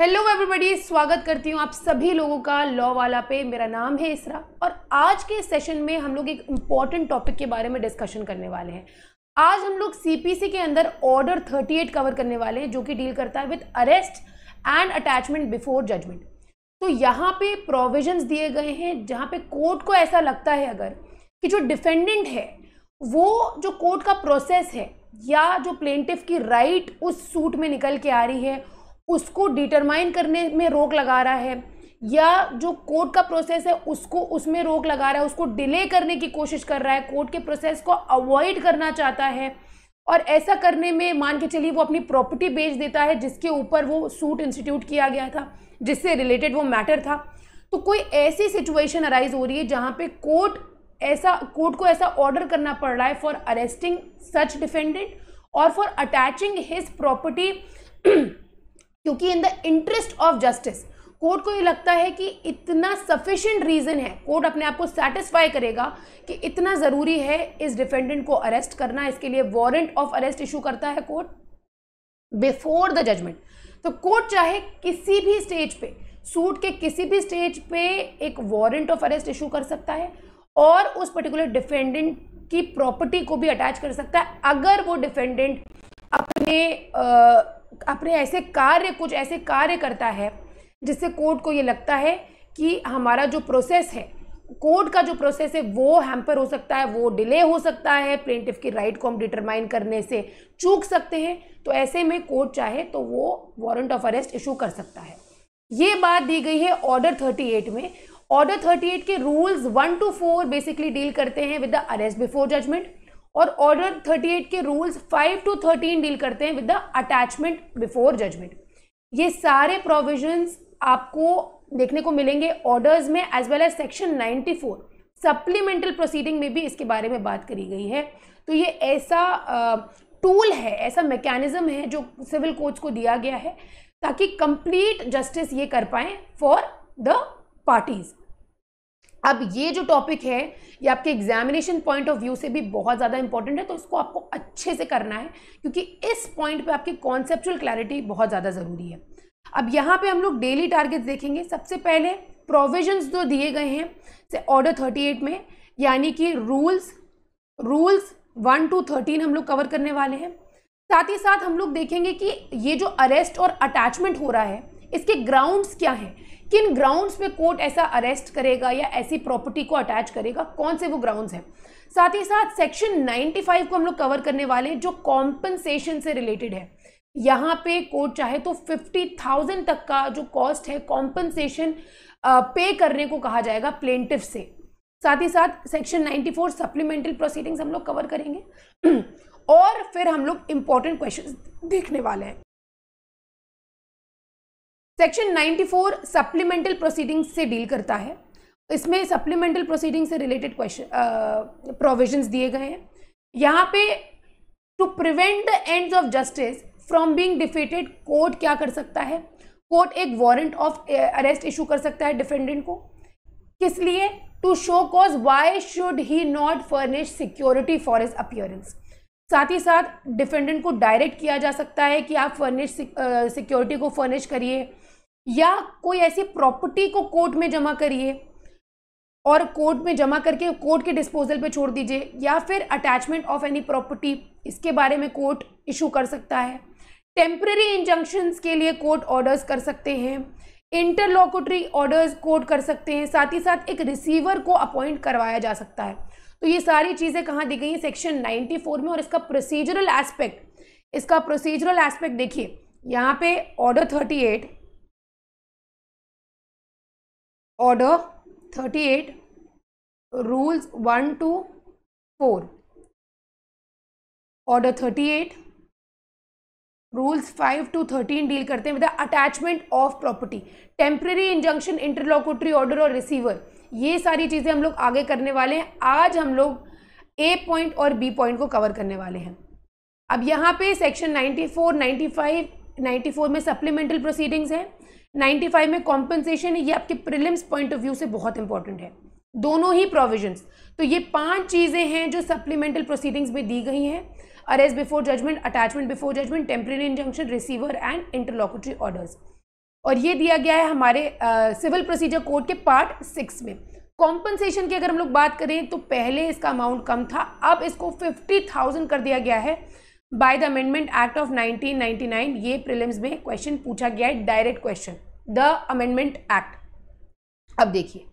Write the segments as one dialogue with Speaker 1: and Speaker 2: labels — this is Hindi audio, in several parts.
Speaker 1: हेलो एवरीबॉडी स्वागत करती हूँ आप सभी लोगों का लॉ वाला पे मेरा नाम है इसरा और आज के सेशन में हम लोग एक इम्पॉर्टेंट टॉपिक के बारे में डिस्कशन करने वाले हैं आज हम लोग सीपीसी के अंदर ऑर्डर 38 कवर करने वाले हैं जो कि डील करता है with arrest and attachment before judgment तो यहाँ पे प्रोविजन्स दिए गए हैं जहाँ पे कोर्ट को ऐसा लगता है अगर कि जो डिफेंडेंट है वो जो कोर्ट का प्रोसेस है या जो प्लेंटिव की राइट उस सूट में निकल के आ रही है उसको डिटरमाइन करने में रोक लगा रहा है या जो कोर्ट का प्रोसेस है उसको उसमें रोक लगा रहा है उसको डिले करने की कोशिश कर रहा है कोर्ट के प्रोसेस को अवॉइड करना चाहता है और ऐसा करने में मान के चलिए वो अपनी प्रॉपर्टी बेच देता है जिसके ऊपर वो सूट इंस्टीट्यूट किया गया था जिससे रिलेटेड वो मैटर था तो कोई ऐसी सिचुएशन अराइज हो रही है जहाँ पे कोर्ट ऐसा कोर्ट को ऐसा ऑर्डर करना पड़ रहा है फॉर अरेस्टिंग सच डिफेंडेंट और फॉर अटैचिंग हिज प्रॉपर्टी क्योंकि in the interest of justice court को ये लगता है कि इतना सफिशिएंट रीज़न है कोर्ट अपने आप को सेटिस्फाई करेगा कि इतना ज़रूरी है इस डिफेंडेंट को अरेस्ट करना इसके लिए वारंट ऑफ अरेस्ट इशू करता है कोर्ट बिफोर द जजमेंट तो कोर्ट चाहे किसी भी स्टेज पे सूट के किसी भी स्टेज पे एक वारंट ऑफ अरेस्ट इशू कर सकता है और उस पर्टिकुलर डिफेंडेंट की प्रॉपर्टी को भी अटैच कर सकता है अगर वो डिफेंडेंट अपने आ, अपने ऐसे कार्य कुछ ऐसे कार्य करता है जिससे कोर्ट को ये लगता है कि हमारा जो प्रोसेस है कोर्ट का जो प्रोसेस है वो हैम्पर हो सकता है वो डिले हो सकता है प्लेंटिफ की राइट को हम डिटरमाइन करने से चूक सकते हैं तो ऐसे में कोर्ट चाहे तो वो वारंट ऑफ अरेस्ट इशू कर सकता है ये बात दी गई है ऑर्डर 38 में ऑर्डर 38 के rules one two four basically deal करते हैं with the arrest before judgment और ऑर्डर 38 के रूल्स 5 टू 13 डील करते हैं with the attachment before judgment ये सारे प्रोविजंस आपको देखने को मिलेंगे ऑर्डर्स में as well as section 94 supplemental proceeding में भी इसके बारे में बात करी गई है तो ये ऐसा टूल है ऐसा मैकेनिज्म है जो सिविल कोर्ट्स को दिया गया है ताकि कंप्लीट जस्टिस ये कर पाएँ फॉर द पार्टीज़ अब ये जो टॉपिक है ये आपके एग्जामिनेशन पॉइंट ऑफ व्यू से भी बहुत ज़्यादा इंपॉर्टेंट है तो इसको आपको अच्छे से करना है क्योंकि इस पॉइंट पे आपकी कॉन्सेप्चुअल क्लैरिटी बहुत ज़्यादा ज़रूरी है अब यहाँ पे हम लोग डेली टारगेट्स देखेंगे सबसे पहले प्रोविजंस जो दिए गए हैं से ऑर्डर थर्टी में यानी कि rules rules one two thirteen हम लोग कवर करने वाले हैं साथ ही साथ हम लोग देखेंगे कि ये जो अरेस्ट और अटैचमेंट हो रहा है इसके ग्राउंड्स क्या हैं किन ग्राउंड्स पे कोर्ट ऐसा अरेस्ट करेगा या ऐसी प्रॉपर्टी को अटैच करेगा कौन से वो ग्राउंड्स हैं साथ ही साथ सेक्शन 95 को हम लोग कवर करने वाले हैं जो कॉम्पनसेशन से रिलेटेड है यहाँ पे कोर्ट चाहे तो 50,000 तक का जो कॉस्ट है कॉम्पनसेशन पे करने को कहा जाएगा प्लेंटिव से साथ ही साथ सेक्शन 94 सप्लीमेंट्री प्रोसीडिंग्स हम लोग कवर करेंगे और फिर हम लोग इम्पोर्टेंट क्वेश्चन देखने वाले हैं सेक्शन फोर सप्लीमेंटल प्रोसीडिंग से डील करता है इसमें सप्लीमेंटल प्रोसीडिंग से रिलेटेड क्वेश्चन प्रोविजन दिए गए हैं यहाँ पे to prevent the end of justice from being defeated court क्या कर सकता है कोर्ट एक वारंट ऑफ अरेस्ट इशू कर सकता है डिफेंडेंट को किस लिए to show cause why should he not furnish security for his appearance साथ ही साथ डिफेंडेंट को डायरेक्ट किया जा सकता है कि आप फर्निश सिक्योरिटी uh, को फर्निश करिए या कोई ऐसी प्रॉपर्टी को कोर्ट में जमा करिए और कोर्ट में जमा करके कोर्ट के डिस्पोजल पे छोड़ दीजिए या फिर अटैचमेंट ऑफ एनी प्रॉपर्टी इसके बारे में कोर्ट इशू कर सकता है टेम्प्रेरी इंजंक्शंस के लिए कोर्ट ऑर्डर्स कर सकते हैं इंटरलॉकोटरी ऑर्डर्स कोर्ट कर सकते हैं साथ ही साथ एक रिसीवर को अपॉइंट करवाया जा सकता है तो ये सारी चीज़ें कहाँ दी गई हैं सेक्शन नाइन्टी में और इसका प्रोसीजरल एस्पेक्ट इसका प्रोसीजरल एस्पेक्ट देखिए यहाँ पे order thirty order thirty eight rules one two four order thirty eight rules five two thirteen deal करते हैं with attachment of property temporary injunction interlocutory order और रिसीवर ये सारी चीज़ें हम लोग आगे करने वाले हैं आज हम लोग ए पॉइंट और बी पॉइंट को कवर करने वाले हैं अब यहाँ पे section four five ninety four में सप्लीमेंटल प्रोसीडिंग्स हैं 95 में कॉम्पनसेशन है ये आपके प्रिलिम्स पॉइंट ऑफ व्यू से बहुत इंपॉर्टेंट है दोनों ही प्रोविजंस तो ये पांच चीज़ें हैं जो सप्लीमेंटल प्रोसीडिंग्स में दी गई हैं arrest before judgment attachment before judgment temporary injunction receiver and interlocutory orders और ये दिया गया है हमारे सिविल प्रोसीजर कोड के पार्ट सिक्स में कॉम्पनसेशन की अगर हम लोग बात करें तो पहले इसका अमाउंट कम था अब इसको फिफ्टी थाउजेंड कर दिया गया है by the amendment act of 1999 ये प्रिलिम्स में क्वेश्चन पूछा गया है direct question the amendment act अब देखिए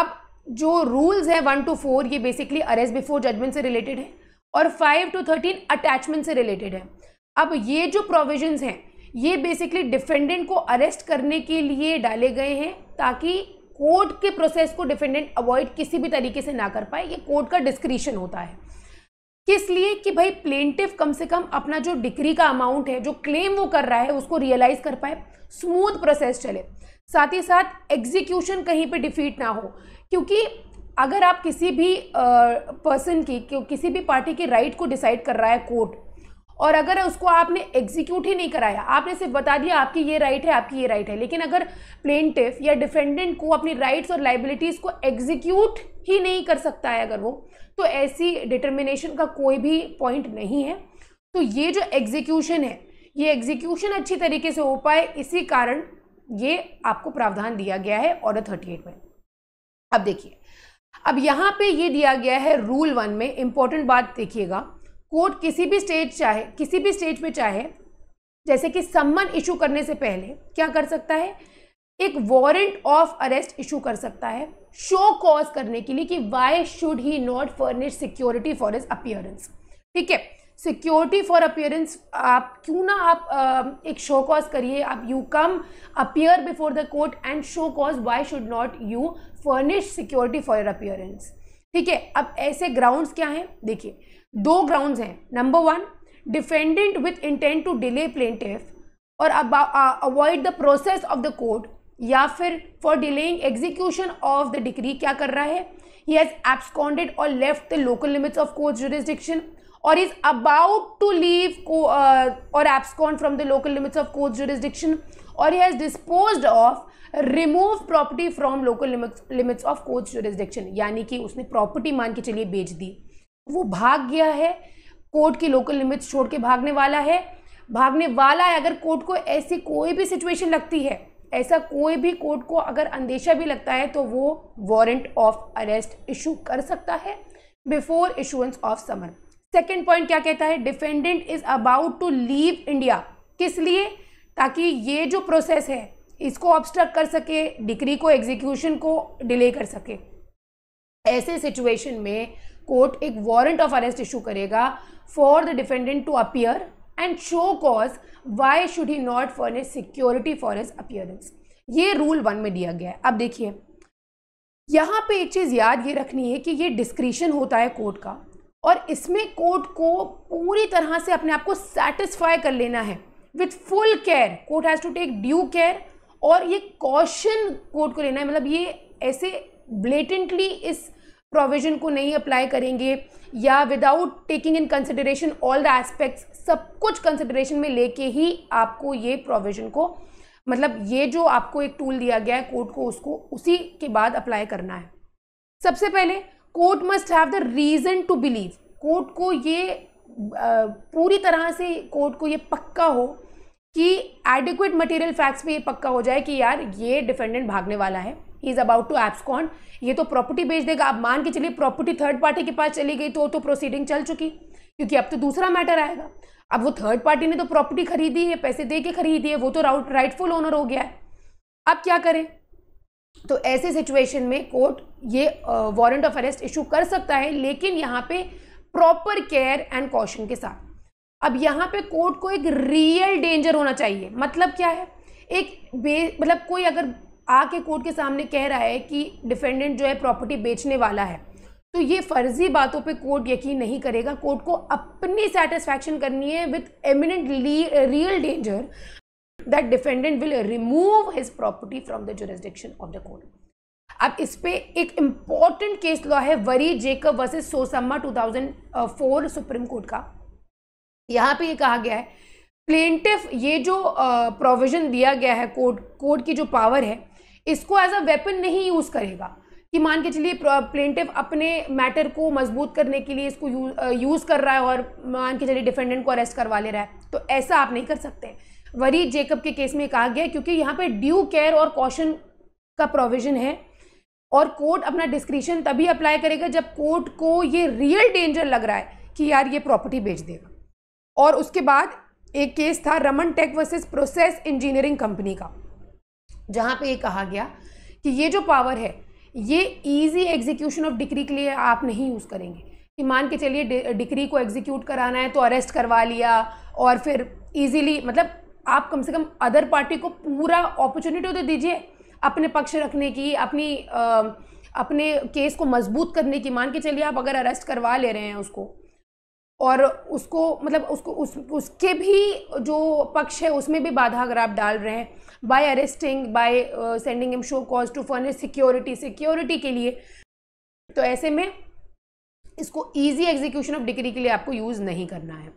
Speaker 1: अब जो रूल्स है वन टू फोर ये बेसिकली अरेस्ट बिफोर जजमेंट से रिलेटेड है और फाइव टू थर्टीन अटैचमेंट से रिलेटेड है अब ये जो प्रोविजन हैं ये बेसिकली डिफेंडेंट को अरेस्ट करने के लिए डाले गए हैं ताकि कोर्ट के प्रोसेस को डिफेंडेंट अवॉइड किसी भी तरीके से ना कर पाए ये कोर्ट का डिस्क्रिशन होता है किस लिए कि भाई प्लेंटिव कम से कम अपना जो डिग्री का अमाउंट है जो क्लेम वो कर रहा है उसको रियलाइज कर पाए स्मूथ प्रोसेस चले साथ ही साथ एग्जीक्यूशन कहीं पे डिफीट ना हो क्योंकि अगर आप किसी भी पर्सन की किसी भी पार्टी की राइट को डिसाइड कर रहा है कोर्ट और अगर उसको आपने एग्जीक्यूट ही नहीं कराया आपने सिर्फ बता दिया आपकी ये राइट है आपकी ये राइट है लेकिन अगर प्लेनटिव या डिफेंडेंट को अपनी राइट्स और लाइबिलिटीज़ को एग्जीक्यूट ही नहीं कर सकता है अगर वो तो ऐसी डिटर्मिनेशन का कोई भी पॉइंट नहीं है तो ये जो एग्जीक्यूशन है ये एग्जीक्यूशन अच्छी तरीके से हो पाए इसी कारण ये आपको प्रावधान दिया गया है ऑर्डर थर्टी एट में अब देखिए अब यहाँ पे ये दिया गया है रूल वन में इम्पोर्टेंट बात देखिएगा कोर्ट किसी भी स्टेज चाहे किसी भी स्टेज पे चाहे जैसे कि सम्मन इशू करने से पहले क्या कर सकता है एक वारंट ऑफ अरेस्ट इशू कर सकता है शो कॉज करने के लिए कि why should he not furnish security for his appearance ठीक है सिक्योरिटी फॉर अपियरेंस आप क्यों ना आप आ, एक शो कॉज करिए आप you come appear before the court and show cause why should not you furnish security for appearance ठीक है अब ऐसे ग्राउंड्स क्या हैं देखिए दो ग्राउंड्स हैं number one defendant with intent to delay plaintiff और avoid the process of the court या फिर for delaying execution of the decree क्या कर रहा है ही हैज़ एब्सकॉन्डेड और left the local limits of court jurisdiction और इज अबाउट टू लीव और abscond from the local limits of court jurisdiction और he has dispose of remove property from local limits of court jurisdiction यानी कि उसने प्रॉपर्टी मान के चलिए बेच दी वो भाग गया है कोर्ट की लोकल लिमिट्स छोड़ के भागने वाला है भागने वाला है अगर कोर्ट को ऐसी कोई भी सिचुएशन लगती है ऐसा कोई भी कोर्ट को अगर अंदेशा भी लगता है तो वो वारंट ऑफ अरेस्ट इशू कर सकता है before issuance of summon second point क्या कहता है defendant is about to leave India किस लिए ताकि ये जो प्रोसेस है इसको ऑब्स्ट्रक्ट कर सके डिग्री को एग्जीक्यूशन को डिले कर सके ऐसे सिचुएशन में कोर्ट एक वारंट ऑफ अरेस्ट इशू करेगा for the defendant to appear and show cause why should he not for a security for his appearance ये रूल वन में दिया गया है अब देखिए यहाँ पे एक चीज़ याद ये रखनी है कि ये डिस्क्रिशन होता है कोर्ट का और इसमें कोर्ट को पूरी तरह से अपने आप को सेटिस्फाई कर लेना है with full care court has to take due care और ये कॉशन कोर्ट को लेना है मतलब ये ऐसे ब्लेटेंटली इस प्रोविजन को नहीं अप्लाई करेंगे या without taking in consideration all the aspects सब कुछ कंसिडरेशन में लेके ही आपको ये प्रोविजन को मतलब ये जो आपको एक टूल दिया गया है कोर्ट को उसको उसी के बाद अप्लाई करना है सबसे पहले court must have the reason to believe court को ये पूरी तरह से कोर्ट को ये पक्का हो कि एडिक्वेट मटेरियल फैक्ट्स पे ये पक्का हो जाए कि यार ये डिफेंडेंट भागने वाला है he is about to abscond ये तो प्रॉपर्टी बेच देगा आप मान के चलिए प्रॉपर्टी थर्ड पार्टी के पास चली गई तो तो प्रोसीडिंग चल चुकी क्योंकि अब तो दूसरा मैटर आएगा अब वो थर्ड पार्टी ने तो प्रॉपर्टी खरीदी है पैसे दे के खरीदी है वो तो राउट राइटफुल ओनर हो गया है अब क्या करें तो ऐसे सिचुएशन में कोर्ट ये वारंट ऑफ अरेस्ट इशू कर सकता है लेकिन यहाँ पे प्रॉपर केयर एंड कॉशन के साथ अब यहाँ पे कोर्ट को एक रियल डेंजर होना चाहिए मतलब क्या है एक बे मतलब कोई अगर आके कोर्ट के सामने कह रहा है कि डिफेंडेंट जो है प्रॉपर्टी बेचने वाला है तो ये फर्जी बातों पे कोर्ट यकीन नहीं करेगा कोर्ट को अपनी सेटिस्फैक्शन करनी है with eminent real danger that defendant will remove his property from the jurisdiction of the court अब इस पर एक इम्पॉर्टेंट केस लॉ है Vareed Jacob versus Sosamma four supreme court का यहाँ पे ये कहा गया है प्लेंटिफ ये जो प्रोविज़न दिया गया है कोर्ट कोर्ट की जो पावर है इसको एज अ वेपन नहीं यूज़ करेगा कि मान के चलिए प्लेंटिफ अपने मैटर को मजबूत करने के लिए इसको यू, यूज़ कर रहा है और मान के चलिए डिफेंडेंट को अरेस्ट करवा ले रहा है तो ऐसा आप नहीं कर सकते वरी जेकब के केस में कहा गया क्योंकि यहाँ पे ड्यू केयर और कॉशन का प्रोविज़न है और कोर्ट अपना डिस्क्रिप्शन तभी अप्लाई करेगा जब कोर्ट को ये रियल डेंजर लग रहा है कि यार ये प्रॉपर्टी बेच देगा और उसके बाद एक केस था Raman tech versus process engineering company का जहाँ पे ये कहा गया कि ये जो पावर है ये इजी एग्जीक्यूशन ऑफ डिक्री के लिए आप नहीं यूज़ करेंगे कि मान के चलिए डिक्री को एग्जीक्यूट कराना है तो अरेस्ट करवा लिया और फिर ईजीली मतलब आप कम से कम अदर पार्टी को पूरा अपॉर्चुनिटी तो दीजिए अपने पक्ष रखने की अपनी आ, अपने केस को मजबूत करने की मान के चलिए आप अगर अरेस्ट करवा ले रहे हैं उसको और उसको मतलब उसको उस उसके भी जो पक्ष है उसमें भी बाधा अगर आप डाल रहे हैं by arresting by sending him show cause to furnish security security के लिए तो ऐसे में इसको ईजी एग्जीक्यूशन ऑफ डिग्री के लिए आपको यूज़ नहीं करना है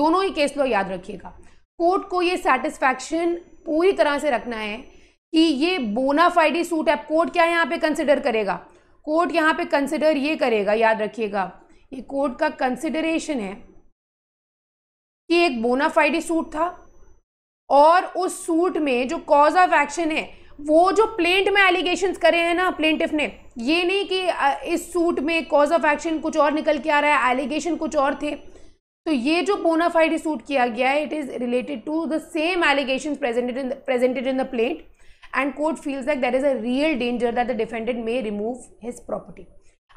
Speaker 1: दोनों ही केस लॉ याद रखिएगा कोर्ट को ये सेटिस्फैक्शन पूरी तरह से रखना है कि ये बोनाफाइडी सूट है कोर्ट क्या यहाँ पे कंसिडर करेगा कोर्ट यहाँ पे कंसिडर ये करेगा याद रखिएगा ये कोर्ट का कंसिडरेशन है कि एक बोनाफाइडी सूट था और उस सूट में जो कॉज ऑफ एक्शन है वो जो प्लेंट में एलिगेशन करे हैं ना प्लेंटिफ ने ये नहीं कि इस सूट में कॉज ऑफ एक्शन कुछ और निकल के आ रहा है एलिगेशन कुछ और थे तो ये जो बोनाफाइडी सूट किया गया है it is related to the same allegation presented in presented in the plaint and court feels that that is a real danger that the defendant may remove his property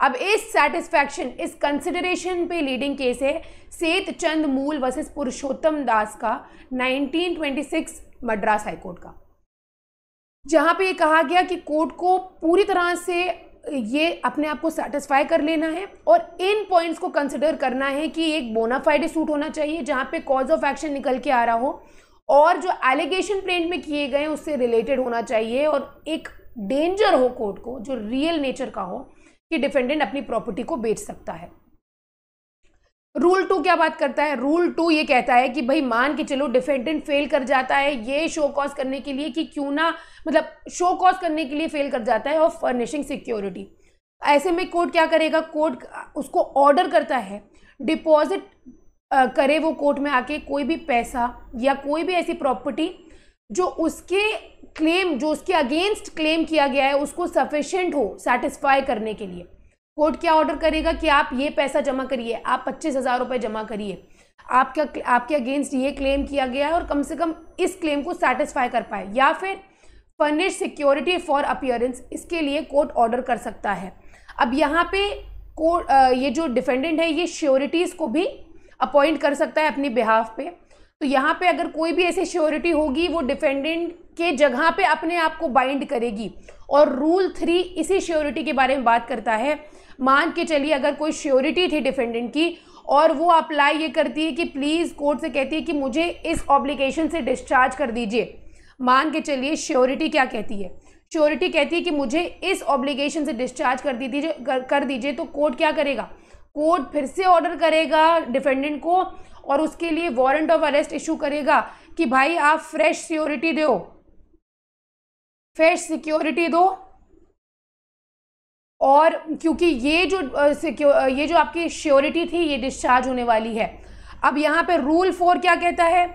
Speaker 1: अब इस सेटिस्फैक्शन इस कंसिडरेशन पे लीडिंग केस है सेत चंद मूल वर्सेस पुरुषोत्तम दास का 1926 मद्रास हाई कोर्ट का जहाँ पे ये कहा गया कि कोर्ट को पूरी तरह से ये अपने आप को सेटिस्फाई कर लेना है और इन पॉइंट्स को कंसिडर करना है कि एक बोनाफाइड सूट होना चाहिए जहाँ पे कॉज ऑफ एक्शन निकल के आ रहा हो और जो एलिगेशन प्रिंट में किए गए उससे रिलेटेड होना चाहिए और एक डेंजर हो कोर्ट को जो रियल नेचर का हो कि डिफेंडेंट अपनी प्रॉपर्टी को बेच सकता है रूल टू क्या बात करता है रूल टू ये कहता है कि भाई मान के चलो डिफेंडेंट फेल कर जाता है ये शो कॉज करने के लिए कि क्यों ना मतलब शो कॉज करने के लिए फेल कर जाता है और फर्निशिंग सिक्योरिटी ऐसे में कोर्ट क्या करेगा कोर्ट उसको ऑर्डर करता है डिपॉजिट करे वो कोर्ट में आके कोई भी पैसा या कोई भी ऐसी प्रॉपर्टी जो उसके क्लेम जो उसके अगेंस्ट क्लेम किया गया है उसको सफिशेंट हो सेटिस्फाई करने के लिए कोर्ट क्या ऑर्डर करेगा कि आप ये पैसा जमा करिए आप पच्चीस हज़ार रुपये जमा करिए आपका आपके अगेंस्ट ये क्लेम किया गया है और कम से कम इस क्लेम को सेटिस्फाई कर पाए या फिर फर्निश सिक्योरिटी फॉर अपियरेंस इसके लिए कोर्ट ऑर्डर कर सकता है अब यहाँ पे कोर्ट ये जो डिफेंडेंट है ये श्योरिटीज़ को भी अपॉइंट कर सकता है अपनी बिहाफ पे तो यहाँ पे अगर कोई भी ऐसी श्योरिटी होगी वो डिफेंडेंट के जगह पे अपने आप को बाइंड करेगी और रूल थ्री इसी श्योरिटी के बारे में बात करता है मान के चलिए अगर कोई श्योरिटी थी डिफेंडेंट की और वो अप्लाई ये करती है कि प्लीज़ कोर्ट से कहती है कि मुझे इस ऑब्लिकेशन से डिस्चार्ज कर दीजिए मान के चलिए श्योरिटी क्या कहती है श्योरिटी कहती है कि मुझे इस ऑब्लिगेशन से डिस्चार्ज कर दीजिए कर दीजिए तो कोर्ट क्या करेगा कोर्ट फिर से ऑर्डर करेगा डिफेंडेंट को और उसके लिए वारंट ऑफ अरेस्ट इशू करेगा कि भाई आप फ्रेश सिक्योरिटी दो फ्रेश सिक्योरिटी दो और क्योंकि ये जो ये जो आपकी श्योरिटी थी ये डिस्चार्ज होने वाली है अब यहाँ पे रूल फोर क्या कहता है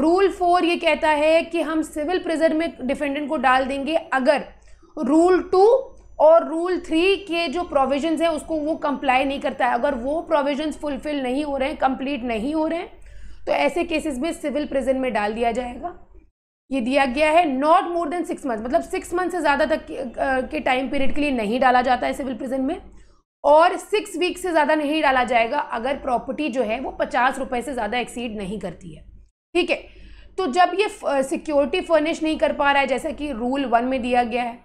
Speaker 1: रूल फोर ये कहता है कि हम सिविल प्रिजन में डिफेंडेंट को डाल देंगे अगर रूल टू और रूल थ्री के जो प्रोविजंस हैं उसको वो कंप्लाई नहीं करता है अगर वो प्रोविजंस फुलफिल नहीं हो रहे हैं कंप्लीट नहीं हो रहे हैं तो ऐसे केसेस में सिविल प्रिजन में डाल दिया जाएगा ये दिया गया है not more than six month मतलब सिक्स मंथ से ज़्यादा तक के टाइम पीरियड के लिए नहीं डाला जाता है सिविल प्रिजन में और सिक्स वीक से ज़्यादा नहीं डाला जाएगा अगर प्रॉपर्टी जो है वो पचास रुपये से ज़्यादा एक्सीड नहीं करती है ठीक है तो जब ये सिक्योरिटी फर्निश नहीं कर पा रहा है जैसा कि रूल वन में दिया गया है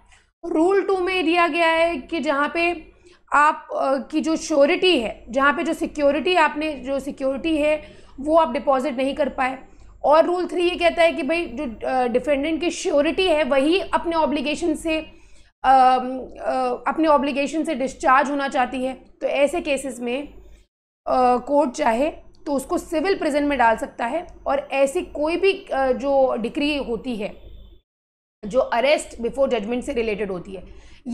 Speaker 1: रूल टू में दिया गया है कि जहाँ पे आप की जो श्योरिटी है जहाँ पे जो सिक्योरिटी आपने जो सिक्योरिटी है वो आप डिपॉजिट नहीं कर पाए और रूल थ्री ये कहता है कि भाई जो डिफेंडेंट की श्योरिटी है वही अपने ऑब्लिगेशन से अपने ऑब्लिगेशन से डिस्चार्ज होना चाहती है तो ऐसे केसेस में कोर्ट चाहे तो उसको सिविल प्रिजन में डाल सकता है और ऐसी कोई भी जो डिक्री होती है जो अरेस्ट बिफोर जजमेंट से रिलेटेड होती है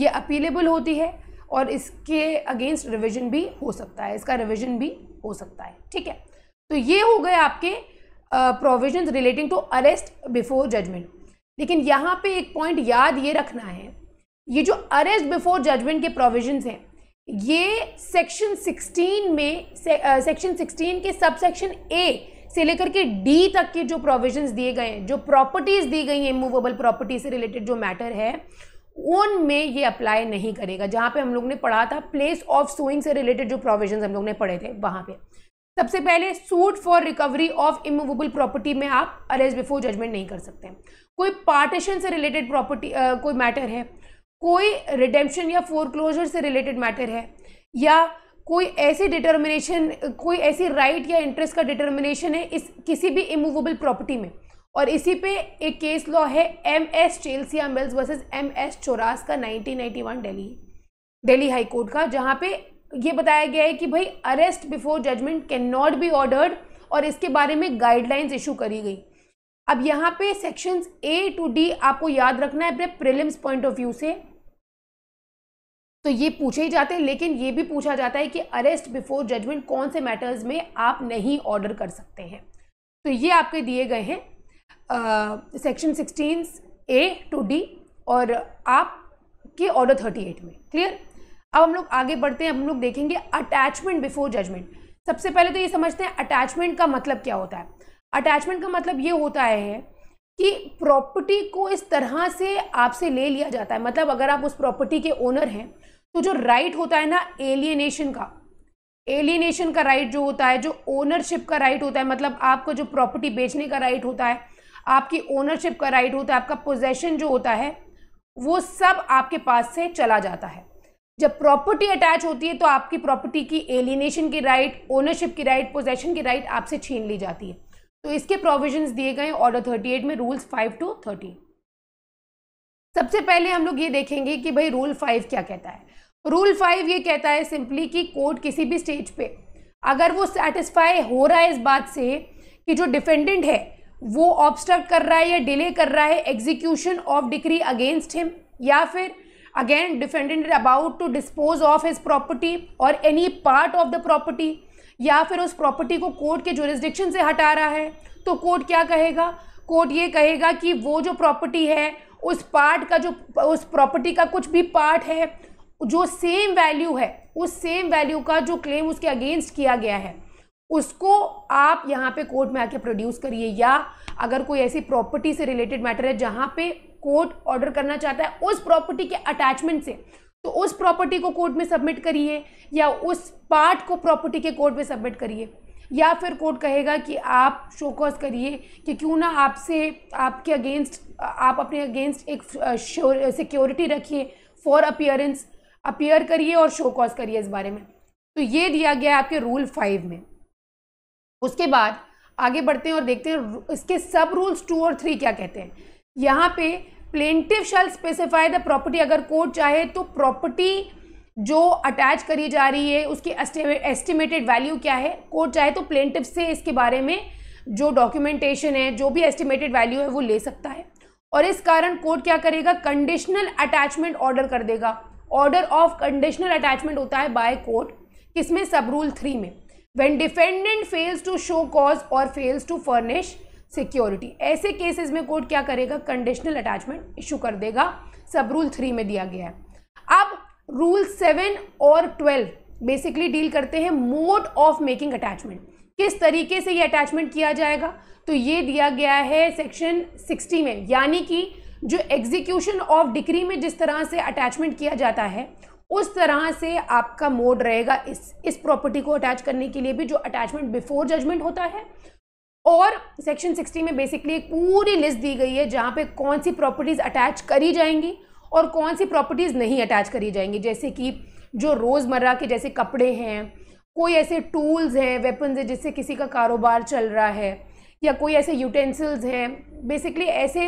Speaker 1: ये अपीलेबल होती है और इसके अगेंस्ट रिविजन भी हो सकता है इसका रिविजन भी हो सकता है ठीक है तो ये हो गए आपके provision relating to arrest before judgment लेकिन यहाँ पे एक पॉइंट याद ये रखना है ये जो अरेस्ट बिफोर जजमेंट के प्रोविजन हैं ये सेक्शन 16 में सेक्शन uh, सेक्शन 16 के सब सेक्शन ए से लेकर के डी तक के जो प्रोविजंस दिए गए हैं जो प्रॉपर्टीज़ दी गई हैं मूवेबल प्रॉपर्टी से रिलेटेड जो मैटर है उनमें ये अप्लाई नहीं करेगा जहाँ पे हम लोग ने पढ़ा था प्लेस ऑफ सोइंग से रिलेटेड जो प्रोविजन हम लोग ने पढ़े थे वहाँ पे सबसे पहले suit for recovery of immovable property में आप अरेस्ट बिफोर जजमेंट नहीं कर सकते कोई पार्टीशन से रिलेटेड प्रॉपर्टी कोई मैटर है कोई रिडेम्पशन या फोर से रिलेटेड मैटर है या कोई ऐसी डिटर्मिनेशन कोई ऐसी राइट right या इंटरेस्ट का डिटर्मिनेशन है इस किसी भी इमूवेबल प्रॉपर्टी में और इसी पे एक केस लॉ है M S Chelsea mills versus M S Chauras का 1991 दिल्ली दिल्ली हाई कोर्ट का जहाँ पे ये बताया गया है कि भाई arrest before judgment can not be ordered और इसके बारे में गाइडलाइंस इशू करी गई अब यहाँ पे सेक्शंस ए टू डी आपको याद रखना है अपने प्रिलिम्स पॉइंट ऑफ व्यू से तो ये पूछे ही जाते हैं लेकिन ये भी पूछा जाता है कि अरेस्ट बिफोर जजमेंट कौन से मैटर्स में आप नहीं ऑर्डर कर सकते हैं तो ये आपके दिए गए हैं section sixteen A to D और आप के ऑर्डर थर्टी एट में क्लियर अब हम लोग आगे बढ़ते हैं हम लोग देखेंगे अटैचमेंट बिफोर जजमेंट सबसे पहले तो ये समझते हैं अटैचमेंट का मतलब क्या होता है अटैचमेंट का मतलब ये होता है कि प्रॉपर्टी को इस तरह से आपसे ले लिया जाता है मतलब अगर आप उस प्रॉपर्टी के ओनर हैं तो जो राइट होता है ना एलियनेशन का एलियनेशन का राइट जो होता है जो ओनरशिप का राइट होता है मतलब आपका जो प्रॉपर्टी बेचने का राइट होता है आपकी ओनरशिप का राइट होता है आपका पोजेशन जो होता है वो सब आपके पास से चला जाता है जब प्रॉपर्टी अटैच होती है तो आपकी प्रॉपर्टी की एलिनेशन की राइट ओनरशिप की राइट पोजेशन की राइट आपसे छीन ली जाती है तो इसके प्रोविजंस दिए गए ऑर्डर 38 में रूल्स 5 टू 30 सबसे पहले हम लोग ये देखेंगे कि भाई रूल फाइव क्या कहता है रूल फाइव ये कहता है सिंपली कि कोर्ट किसी भी स्टेज पे अगर वो सेटिस्फाई हो रहा है इस बात से कि जो डिफेंडेंट है वो ऑब्स्ट्रक्ट कर रहा है या डिले कर रहा है execution of decree against him या फिर again defendant about to dispose of his property और any part of the property या फिर उस प्रॉपर्टी को कोर्ट के जोरिस्डिक्शन से हटा रहा है तो कोर्ट क्या कहेगा कोर्ट ये कहेगा कि वो जो प्रॉपर्टी है उस पार्ट का जो उस प्रॉपर्टी का कुछ भी पार्ट है जो सेम वैल्यू है उस सेम वैल्यू का जो क्लेम उसके अगेंस्ट किया गया है उसको आप यहाँ पे कोर्ट में आके प्रोड्यूस करिए या अगर कोई ऐसी प्रॉपर्टी से रिलेटेड मैटर है जहाँ पे कोर्ट ऑर्डर करना चाहता है उस प्रॉपर्टी के अटैचमेंट से तो उस प्रॉपर्टी को कोर्ट में सबमिट करिए या उस पार्ट को प्रॉपर्टी के कोर्ट में सबमिट करिए या फिर कोर्ट कहेगा कि आप शोकॉज करिए कि क्यों ना आपसे आपके अगेंस्ट आप अपने अगेंस्ट एक सिक्योरिटी रखिए फॉर अपियरेंस अपियर करिए और शोकॉज करिए इस बारे में तो ये दिया गया आपके रूल फाइव में उसके बाद आगे बढ़ते हैं और देखते हैं इसके सब रूल्स टू और थ्री क्या कहते हैं यहाँ पे plaintiff shall specify the property अगर कोर्ट चाहे तो प्रॉपर्टी जो अटैच करी जा रही है उसकी एस्टिमेटेड वैल्यू क्या है कोर्ट चाहे तो प्लेंटिव से इसके बारे में जो डॉक्यूमेंटेशन है जो भी एस्टिमेटेड वैल्यू है वो ले सकता है और इस कारण कोर्ट क्या करेगा कंडीशनल अटैचमेंट ऑर्डर कर देगा ऑर्डर ऑफ कंडीशनल अटैचमेंट होता है बाय कोर्ट किसमें सब रूल थ्री में when defendant fails to show cause और फेल्स टू फर्निश सिक्योरिटी ऐसे केसेस में कोर्ट क्या करेगा कंडीशनल अटैचमेंट इशू कर देगा सब रूल थ्री में दिया गया है अब रूल सेवन और ट्वेल्व बेसिकली डील करते हैं मोड ऑफ मेकिंग अटैचमेंट किस तरीके से ये अटैचमेंट किया जाएगा तो ये दिया गया है सेक्शन सिक्सटी में यानी कि जो एग्जीक्यूशन ऑफ डिग्री में जिस तरह से अटैचमेंट किया जाता है उस तरह से आपका मोड रहेगा इस इस प्रॉपर्टी को अटैच करने के लिए भी जो अटैचमेंट बिफोर जजमेंट होता है और सेक्शन 60 में बेसिकली एक पूरी लिस्ट दी गई है जहाँ पे कौन सी प्रॉपर्टीज़ अटैच करी जाएंगी और कौन सी प्रॉपर्टीज़ नहीं अटैच करी जाएंगी जैसे कि जो रोज़मर्रा के जैसे कपड़े हैं कोई ऐसे टूल्स हैं वेपन्स हैं जिससे किसी का कारोबार चल रहा है या कोई ऐसे यूटेंसिल्स हैं बेसिकली ऐसे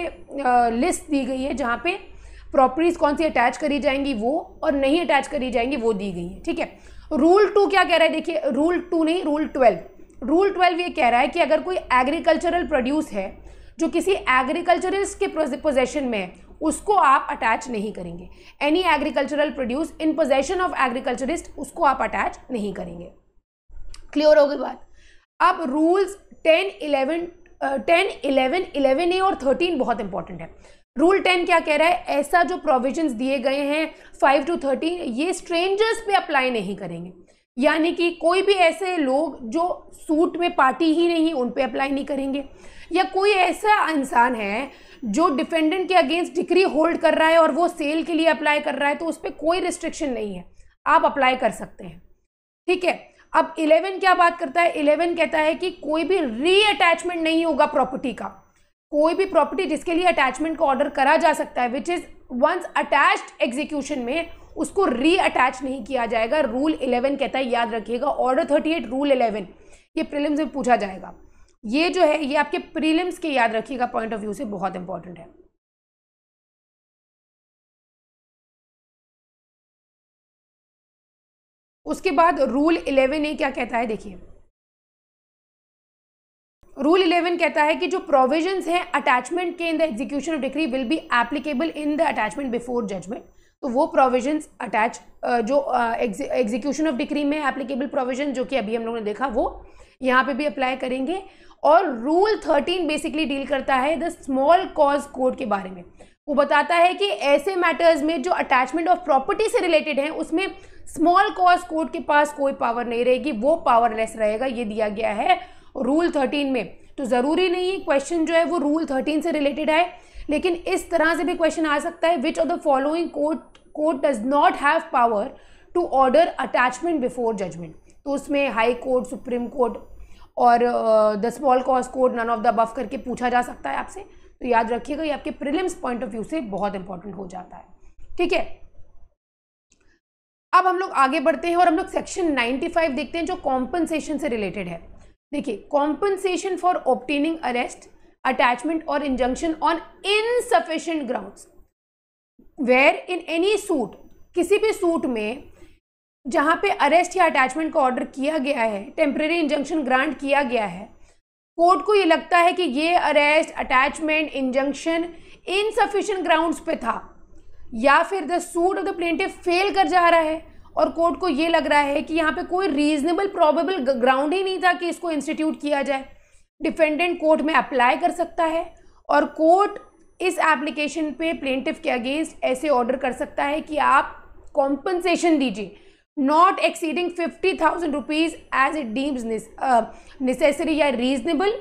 Speaker 1: लिस्ट दी गई है जहाँ पे प्रॉपर्टीज़ कौन सी अटैच करी जाएंगी वो और नहीं अटैच करी जाएंगी वो दी गई है ठीक है रूल टू क्या कह रहा है देखिए रूल टू नहीं रूल ट्वेल्व रूल ट्वेल्व ये कह रहा है कि अगर कोई एग्रीकल्चरल प्रोड्यूस है जो किसी एग्रीकल्चरल्स के पोजेशन में है उसको आप अटैच नहीं करेंगे any agricultural produce in possession of agriculturist उसको आप अटैच नहीं करेंगे क्लियर होगी बात अब rules ten eleven ten eleven eleven A और थर्टीन बहुत इंपॉर्टेंट है रूल टेन क्या कह रहा है ऐसा जो प्रोविजंस दिए गए हैं फाइव टू थर्टीन ये स्ट्रेंजर्स पे अप्लाई नहीं करेंगे यानी कि कोई भी ऐसे लोग जो सूट में पार्टी ही नहीं उन पे अप्लाई नहीं करेंगे या कोई ऐसा इंसान है जो डिफेंडेंट के अगेंस्ट डिग्री होल्ड कर रहा है और वो सेल के लिए अप्लाई कर रहा है तो उस पर कोई रिस्ट्रिक्शन नहीं है आप अप्लाई कर सकते हैं ठीक है अब इलेवन क्या बात करता है इलेवन कहता है कि कोई भी रीअटैचमेंट नहीं होगा प्रॉपर्टी का कोई भी प्रॉपर्टी जिसके लिए अटैचमेंट का ऑर्डर करा जा सकता है which is once attached execution में उसको रीअटैच नहीं किया जाएगा रूल इलेवन कहता है याद रखिएगा order thirty eight rule eleven ये प्रीलिम्स में पूछा जाएगा ये जो है ये आपके प्रीलिम्स के याद रखिएगा पॉइंट ऑफ व्यू से बहुत इंपॉर्टेंट है उसके बाद रूल इलेवन ए क्या कहता है देखिए रूल इलेवन कहता है कि जो प्रोविजंस हैं अटैचमेंट के in the execution of decree will be applicable in the attachment before judgment तो वो प्रोविजन अटैच जो एग्जीक्यूशन ऑफ डिक्री में एप्लीकेबल प्रोविजन जो कि अभी हम लोगों ने देखा वो यहाँ पे भी अप्लाई करेंगे और रूल थर्टीन बेसिकली डील करता है द स्मॉल कॉज कोड के बारे में वो बताता है कि ऐसे मैटर्स में जो अटैचमेंट ऑफ प्रॉपर्टी से रिलेटेड हैं उसमें स्मॉल कॉज कोड के पास कोई पावर नहीं रहेगी वो पावरलेस रहेगा ये दिया गया है रूल थर्टीन में तो ज़रूरी नहीं है क्वेश्चन जो है वो रूल थर्टीन से रिलेटेड है लेकिन इस तरह से भी क्वेश्चन आ सकता है which of the following court court does not have power to order attachment before judgment तो उसमें हाई कोर्ट सुप्रीम कोर्ट और the small cause court none of the बफ करके पूछा जा सकता है आपसे तो याद रखिएगा ये आपके प्रिलिम्स पॉइंट ऑफ व्यू से बहुत इंपॉर्टेंट हो जाता है ठीक है अब हम लोग आगे बढ़ते हैं और हम लोग सेक्शन फाइव देखते हैं जो कॉम्पनसेशन से रिलेटेड है देखिए compensation for obtaining arrest attachment or injunction on insufficient grounds where in any suit किसी भी सूट में जहाँ पे अरेस्ट या अटैचमेंट का ऑर्डर किया गया है टेम्प्रेरी इंजंक्शन ग्रांट किया गया है कोर्ट को ये लगता है कि ये arrest attachment injunction insufficient grounds पे था या फिर the suit of the plaintiff fail कर जा रहा है और कोर्ट को ये लग रहा है कि यहाँ पे कोई रीजनेबल प्रॉबेबल ग्राउंड ही नहीं था कि इसको इंस्टीट्यूट किया जाए डिफेंडेंट कोर्ट में अप्लाई कर सकता है और कोर्ट इस एप्लीकेशन पे प्लेंटिफ के अगेंस्ट ऐसे ऑर्डर कर सकता है कि आप कॉम्पनसेशन दीजिए not exceeding fifty thousand rupees as it deems necessary या reasonable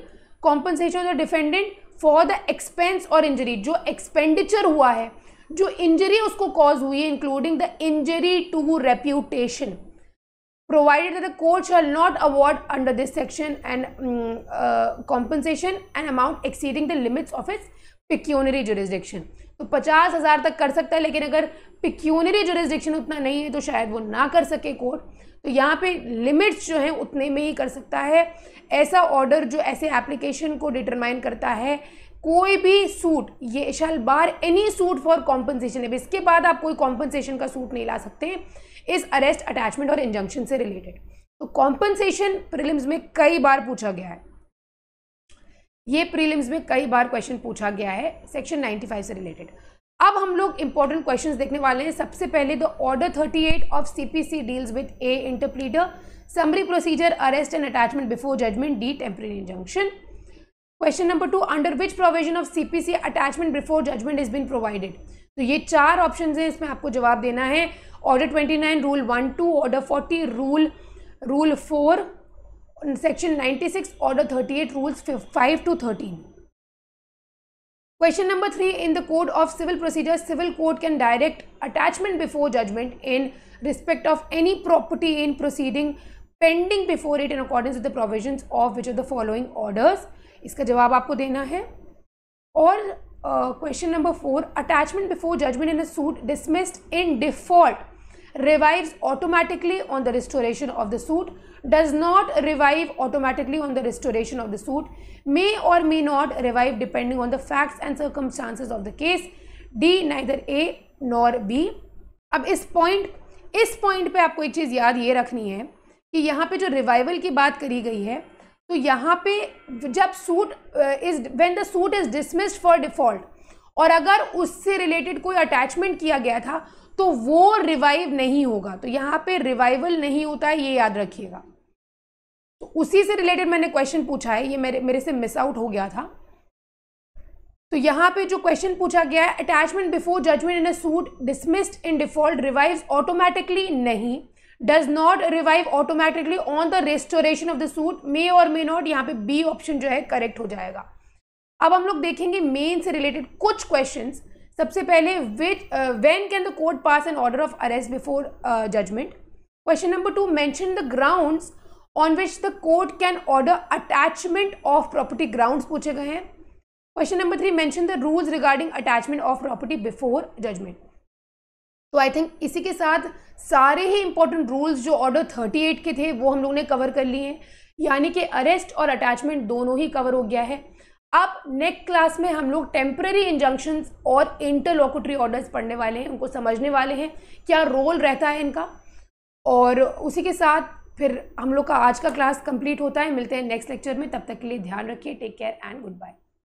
Speaker 1: compensation of defendant for the expense और इंजरी जो एक्सपेंडिचर हुआ है जो इंजरी उसको कॉज हुई है including the injury to reputation provided that the court shall not award under this section and um, mm, uh, compensation an amount exceeding the limits of its pecuniary jurisdiction तो पचास हज़ार तक कर सकता है लेकिन अगर पिक्यूनरी जुरिस्डिक्शन उतना नहीं है तो शायद वो ना कर सके कोर्ट तो यहाँ पे लिमिट्स जो हैं उतने में ही कर सकता है ऐसा ऑर्डर जो ऐसे एप्लीकेशन को डिटरमाइन करता है कोई भी सूट ये shall bar any suit for compensation अब इसके बाद आप कोई कॉम्पनसेशन का सूट नहीं ला सकते इस अरेस्ट अटैचमेंट और इंजंक्शन से रिलेटेड तो कॉम्पनसेशन प्रीलिम्स में कई बार पूछा गया है ये प्रीलिम्स में कई बार क्वेश्चन पूछा गया है सेक्शन 95 से रिलेटेड अब हम लोग इंपॉर्टेंट क्वेश्चंस देखने वाले हैं सबसे पहले the order 38 of CPC deals with a interpleader summary procedure arrest and attachment before judgment D temporary injunction question number two under which provision of CPC attachment before judgment is been provided तो ये चार ऑप्शन हैं इसमें आपको जवाब देना है order twenty nine rule one two order forty rule rule four section ninety six order thirty eight rules five two thirteen question number three in the code of civil procedure civil court can direct attachment before judgment in respect of any property in proceeding pending before it in according to the provision of which of the following orders इसका जवाब आपको देना है और question number four attachment before judgment in a suit dismissed in default revive automatically on the restoration of the suit does not revive automatically on the restoration of the suit may or may not revive depending on the facts and circumstances of the case D neither A nor B अब इस पॉइंट इस पॉइंट पे आपको एक चीज़ याद ये रखनी है कि यहाँ पे जो रिवाइवल की बात करी गई है तो यहाँ पे जब suit is when the suit is dismissed for default और अगर उससे रिलेटेड कोई अटैचमेंट किया गया था तो वो रिवाइव नहीं होगा तो यहाँ पे रिवाइवल नहीं होता है ये याद रखिएगा तो उसी से रिलेटेड मैंने क्वेश्चन पूछा है ये मेरे मेरे से मिस आउट हो गया था तो यहाँ पे जो क्वेश्चन पूछा गया है attachment before judgment in a suit dismissed in default revive automatically नहीं does not revive automatically on the restoration of the suit may or may not यहाँ पे बी ऑप्शन जो है करेक्ट हो जाएगा अब हम लोग देखेंगे मेन से रिलेटेड कुछ क्वेश्चन सबसे पहले which when can the court pass an order of arrest before judgment question number two mention the ground on which the court can order attachment of property ground पूछे गए हैं question number three mention the rules regarding attachment of property before judgment तो आई थिंक इसी के साथ सारे ही इंपॉर्टेंट रूल्स जो ऑर्डर 38 के थे वो हम लोगों ने कवर कर लिए हैं यानी कि अरेस्ट और अटैचमेंट दोनों ही कवर हो गया है अब नेक्स्ट क्लास में हम लोग टेम्प्रेरी इंजंक्शंस और इंटरलॉकुटरी ऑर्डर्स पढ़ने वाले हैं उनको समझने वाले हैं क्या रोल रहता है इनका और उसी के साथ फिर हम लोग का आज का क्लास कंप्लीट होता है मिलते हैं नेक्स्ट लेक्चर में तब तक के लिए ध्यान रखिए take care and good bye